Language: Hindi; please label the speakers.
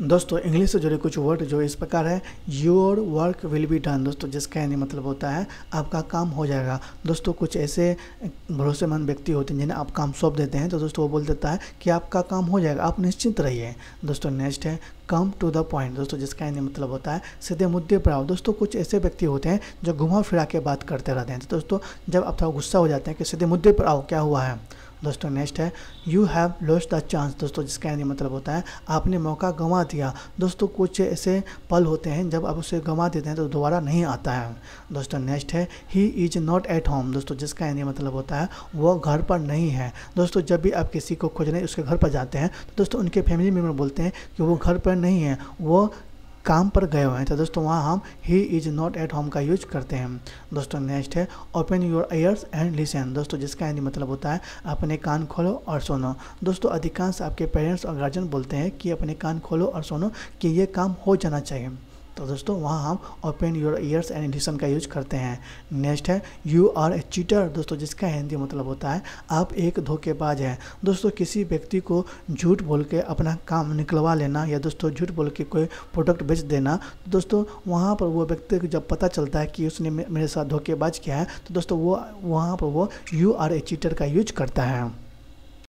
Speaker 1: दोस्तों इंग्लिश से जुड़े कुछ वर्ड जो इस प्रकार है your work will be done दोस्तों जिसका यानी मतलब होता है आपका काम हो जाएगा दोस्तों कुछ ऐसे भरोसेमंद व्यक्ति होते हैं जिन्हें आप काम सौंप देते हैं तो दोस्तों वो बोल देता है कि आपका काम हो जाएगा आप निश्चिंत रहिए दोस्तों नेक्स्ट है कम टू द पॉइंट दोस्तों जिसका यानी मतलब होता है सीधे मुद्दे पर आओ दोस्तों कुछ ऐसे व्यक्ति होते हैं जो घुमा फिरा के बात करते रहते हैं तो दोस्तों जब आप थोड़ा गुस्सा हो जाते हैं कि सीधे मुद्दे पर आओ क्या हुआ है दोस्तों नेक्स्ट है you have lost the chance दोस्तों जिसका यानी मतलब होता है आपने मौका गंवा दिया दोस्तों कुछ ऐसे पल होते हैं जब आप उसे गंवा देते हैं तो दोबारा नहीं आता है दोस्तों नेक्स्ट है he is not at home दोस्तों जिसका यानी मतलब होता है वह घर पर नहीं है दोस्तों जब भी आप किसी को खोजने उसके घर पर जाते हैं तो दोस्तों उनके फैमिली मेम्बर बोलते हैं कि वो घर पर नहीं है वो काम पर गए हुए हैं तो दोस्तों वहाँ हम he is not at home का यूज करते हैं दोस्तों नेक्स्ट है open your ears and listen दोस्तों जिसका यानी मतलब होता है अपने कान खोलो और सुनो दोस्तों अधिकांश आपके पेरेंट्स और गार्जियन बोलते हैं कि अपने कान खोलो और सुनो कि ये काम हो जाना चाहिए तो दोस्तों वहाँ हम open your ears and listen का यूज करते हैं नेक्स्ट है यू आर ए चीटर दोस्तों जिसका हिंदी मतलब होता है आप एक धोखेबाज हैं दोस्तों किसी व्यक्ति को झूठ बोल के अपना काम निकलवा लेना या दोस्तों झूठ बोल के कोई प्रोडक्ट बेच देना तो दोस्तों वहाँ पर वो व्यक्ति को जब पता चलता है कि उसने मेरे साथ धोखेबाज किया है तो दोस्तों वो वहाँ पर वो यू आर ए चीटर का यूज करता है